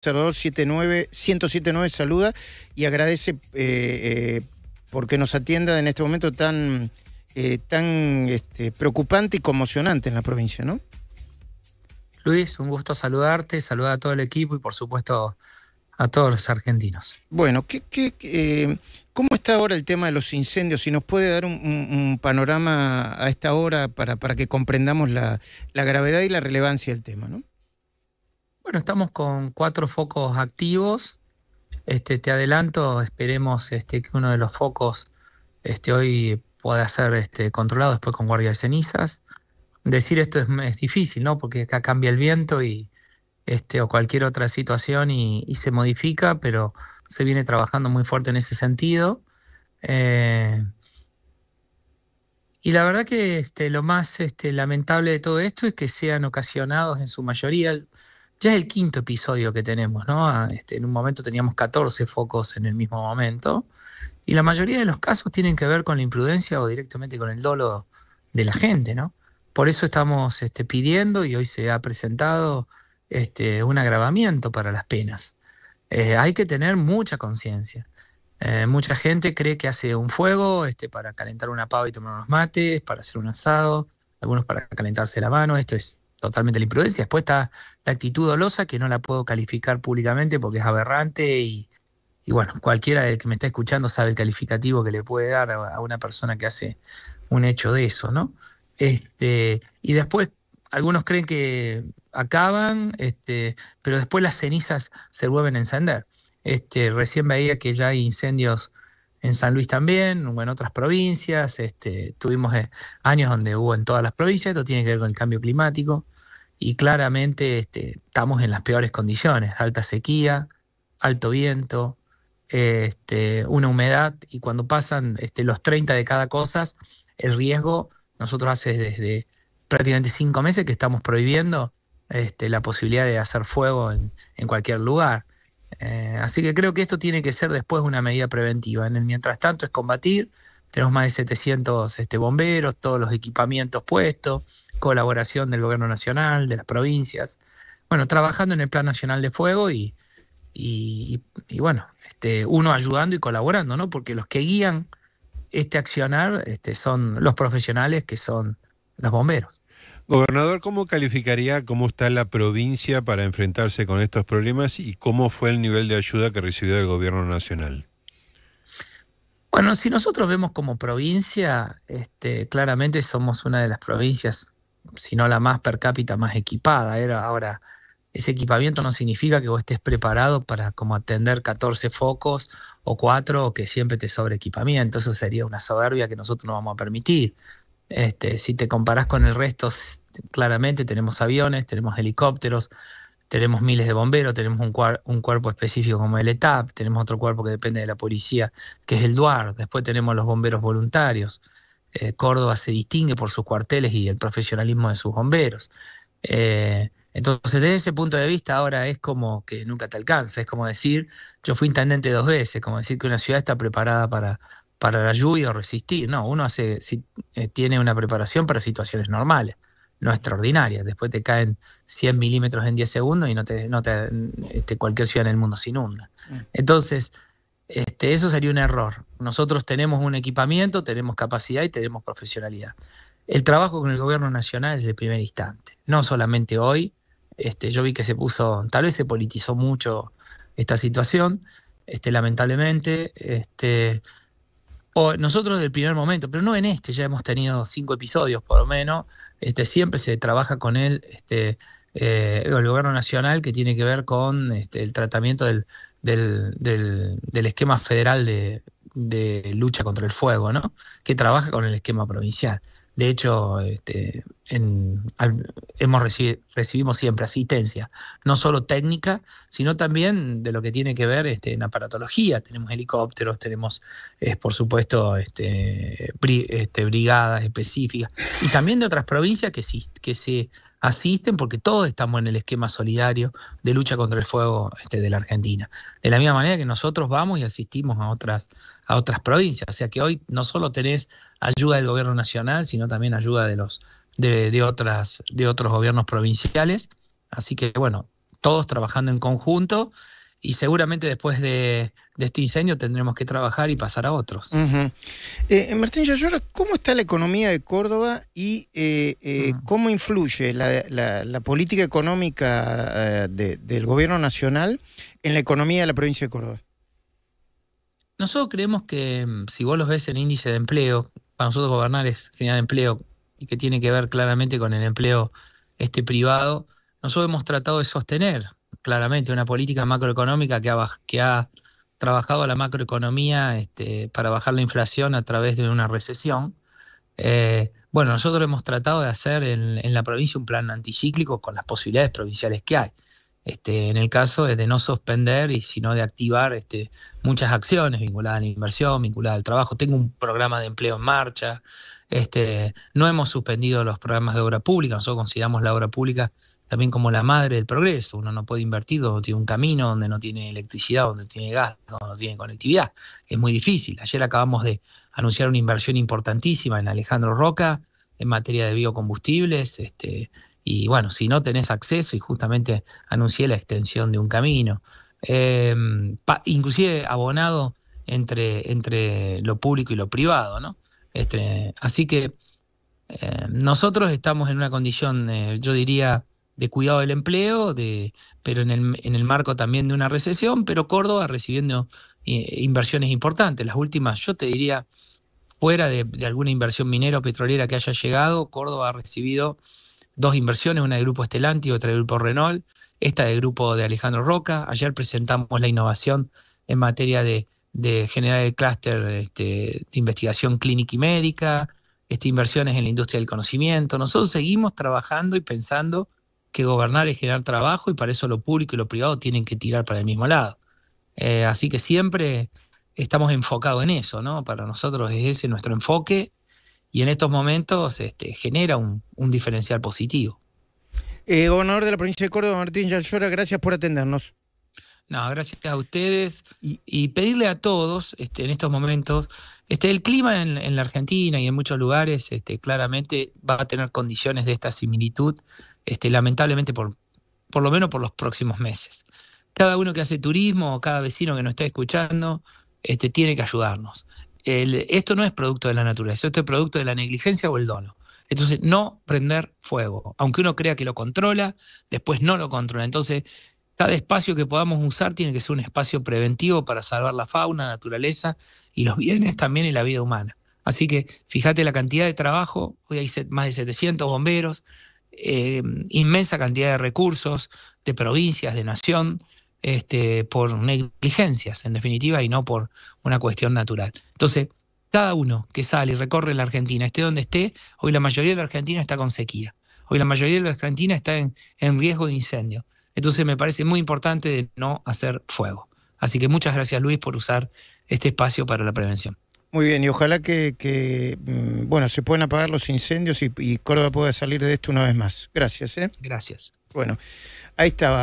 observador 1079 saluda y agradece eh, eh, porque nos atienda en este momento tan, eh, tan este, preocupante y conmocionante en la provincia, ¿no? Luis, un gusto saludarte, saludar a todo el equipo y por supuesto a todos los argentinos. Bueno, ¿qué, cómo está ahora el tema de los incendios? Si nos puede dar un, panorama a esta hora para, para que comprendamos la, la gravedad y la relevancia del tema, ¿no? Bueno, estamos con cuatro focos activos. Este, te adelanto, esperemos este, que uno de los focos este, hoy pueda ser controlado después con guardia de cenizas. Decir esto es, difícil, ¿no? Porque acá cambia el viento y o cualquier otra situación y, se modifica, pero se viene trabajando muy fuerte en ese sentido. Eh, y la verdad que lo más lamentable de todo esto es que sean ocasionados en su mayoría, ya es el quinto episodio que tenemos, ¿no? Ah, este, en un momento teníamos 14 focos en el mismo momento y la mayoría de los casos tienen que ver con la imprudencia o directamente con el dolo de la gente, ¿no? Por eso estamos este, pidiendo y hoy se ha presentado este, un agravamiento para las penas. Eh, hay que tener mucha conciencia. Eh, mucha gente cree que hace un fuego para calentar una pava y tomar unos mates, para hacer un asado, algunos para calentarse la mano. Esto es totalmente la imprudencia. Después está la actitud dolosa, que no la puedo calificar públicamente porque es aberrante y, bueno, cualquiera del que me está escuchando sabe el calificativo que le puede dar a, a una persona que hace un hecho de eso, ¿no? Este, y después algunos creen que acaban, este, pero después las cenizas se vuelven a encender. Este, recién veía que ya hay incendios en San Luis también, en otras provincias, este, tuvimos eh, años donde hubo en todas las provincias, esto tiene que ver con el cambio climático, y claramente este, estamos en las peores condiciones, alta sequía, alto viento, este, una humedad, y cuando pasan este, los 30 de cada cosa, el riesgo, nosotros hace desde prácticamente cinco meses que estamos prohibiendo la posibilidad de hacer fuego en cualquier lugar. Eh, así que creo que esto tiene que ser después una medida preventiva. En el mientras tanto es combatir. Tenemos más de 700 este, bomberos, todos los equipamientos puestos, colaboración del gobierno nacional, de las provincias. Bueno, trabajando en el Plan Nacional de Fuego y, bueno, este, uno ayudando y colaborando, ¿no? Porque los que guían este accionar este, son los profesionales que son los bomberos. Gobernador, ¿cómo calificaría cómo está la provincia para enfrentarse con estos problemas y cómo fue el nivel de ayuda que recibió el gobierno nacional? Bueno, si nosotros vemos como provincia, este, claramente somos una de las provincias, si no la más per cápita, más equipada. ahora, ese equipamiento no significa que vos estés preparado para como atender 14 focos o 4 o que siempre te sobre equipamiento. Eso sería una soberbia que nosotros no vamos a permitir. Este, si te comparás con el resto, claramente tenemos aviones, tenemos helicópteros, tenemos miles de bomberos, tenemos un, cuerpo específico como el ETAP, tenemos otro cuerpo que depende de la policía, que es el DUAR, después tenemos los bomberos voluntarios. Eh, Córdoba se distingue por sus cuarteles y el profesionalismo de sus bomberos. Eh, entonces, desde ese punto de vista, ahora es como que nunca te alcanza. Es como decir, yo fui intendente dos veces, como decir que una ciudad está preparada para, para la lluvia o resistir. No, uno hace, si, eh, tiene una preparación para situaciones normales, no extraordinarias. Después te caen 100 milímetros en 10 segundos y no te, no este, cualquier ciudad en el mundo se inunda. Mm. Entonces, este, eso sería un error. Nosotros tenemos un equipamiento, tenemos capacidad y tenemos profesionalidad. El trabajo con el gobierno nacional es el primer instante, no solamente hoy. Este, yo vi que se puso, tal vez se politizó mucho esta situación, este, lamentablemente. Este, o nosotros del primer momento, pero no en este, ya hemos tenido cinco episodios por lo menos, este, siempre se trabaja con él, este, eh, el gobierno nacional que tiene que ver con este, el tratamiento del, del, esquema federal de, de, lucha contra el fuego, ¿no? que trabaja con el esquema provincial. De hecho, este, hemos recibimos siempre asistencia, no solo técnica, sino también de lo que tiene que ver este, en aparatología. Tenemos helicópteros, tenemos, por supuesto, este, este, brigadas específicas y también de otras provincias que, que se asisten porque todos estamos en el esquema solidario de lucha contra el fuego este, de la Argentina. De la misma manera que nosotros vamos y asistimos a otras, a otras provincias. O sea que hoy no solo tenés ayuda del gobierno nacional, sino también ayuda de los de, otras, de otros gobiernos provinciales. Así que bueno, todos trabajando en conjunto y seguramente después de, este incendio tendremos que trabajar y pasar a otros. Eh, eh, Martín Yallora, ¿cómo está la economía de Córdoba y eh, mm. cómo influye la, política económica del gobierno nacional en la economía de la provincia de Córdoba? Nosotros creemos que mm, si vos los ves en índice de empleo, para nosotros gobernar es generar empleo, y que tiene que ver claramente con el empleo este privado, nosotros hemos tratado de sostener claramente una política macroeconómica que ha, que ha trabajado la macroeconomía este, para bajar la inflación a través de una recesión. Eh, bueno, nosotros hemos tratado de hacer en la provincia un plan anticíclico con las posibilidades provinciales que hay. Este, en el caso es de no suspender y sino de activar este, muchas acciones vinculadas a la inversión, vinculadas al trabajo. Tengo un programa de empleo en marcha, este, no hemos suspendido los programas de obra pública, nosotros consideramos la obra pública también como la madre del progreso, uno no puede invertir donde tiene un camino, donde no tiene electricidad, donde tiene gas, donde no tiene conectividad, es muy difícil. Ayer acabamos de anunciar una inversión importantísima en Alejandro Roca, en materia de biocombustibles, este, y bueno, si no tenés acceso, y justamente anuncié la extensión de un camino, eh, inclusive abonado entre, entre lo público y lo privado, ¿no? Este, así que eh, nosotros estamos en una condición, eh, yo diría, de cuidado del empleo, de, pero en el, en el marco también de una recesión, pero Córdoba recibiendo inversiones importantes. Las últimas, yo te diría, fuera de alguna inversión minera o petrolera que haya llegado, Córdoba ha recibido dos inversiones, una de grupo Estelanti y otra de grupo Renault, esta del grupo de Alejandro Roca. Ayer presentamos la innovación en materia de, generar el clúster este, de investigación clínica y médica, inversiones en la industria del conocimiento. Nosotros seguimos trabajando y pensando que gobernar es generar trabajo y para eso lo público y lo privado tienen que tirar para el mismo lado. Eh, así que siempre estamos enfocados en eso, ¿no? Para nosotros es ese nuestro enfoque y en estos momentos este, genera un, diferencial positivo. Eh, gobernador de la provincia de Córdoba, Martín Yallora, gracias por atendernos. No, gracias a ustedes y, pedirle a todos este, en estos momentos, este, el clima en, la Argentina y en muchos lugares este, claramente va a tener condiciones de esta similitud, este, lamentablemente por, por lo menos por los próximos meses. Cada uno que hace turismo cada vecino que nos está escuchando este, tiene que ayudarnos esto no es producto de la naturaleza, esto es producto de la negligencia o el dono. Entonces, no prender fuego, aunque uno crea que lo controla, después no lo controla. Entonces, cada espacio que podamos usar tiene que ser un espacio preventivo para salvar la fauna, la naturaleza y los bienes también y la vida humana. Así que fíjate la cantidad de trabajo, hoy hay más de 700 bomberos, eh, inmensa cantidad de recursos de provincias, de nación, este, por negligencias, en definitiva, y no por una cuestión natural. Entonces, cada uno que sale y recorre la Argentina, esté donde esté, hoy la mayoría de la Argentina está con sequía. Hoy la mayoría de la Argentina está en, riesgo de incendio. Entonces me parece muy importante de no hacer fuego. Así que muchas gracias Luis por usar este espacio para la prevención. Muy bien, y ojalá que, mm, bueno, se puedan apagar los incendios y, Córdoba pueda salir de esto una vez más. Gracias. ¿eh? Gracias. Bueno, ahí estaba.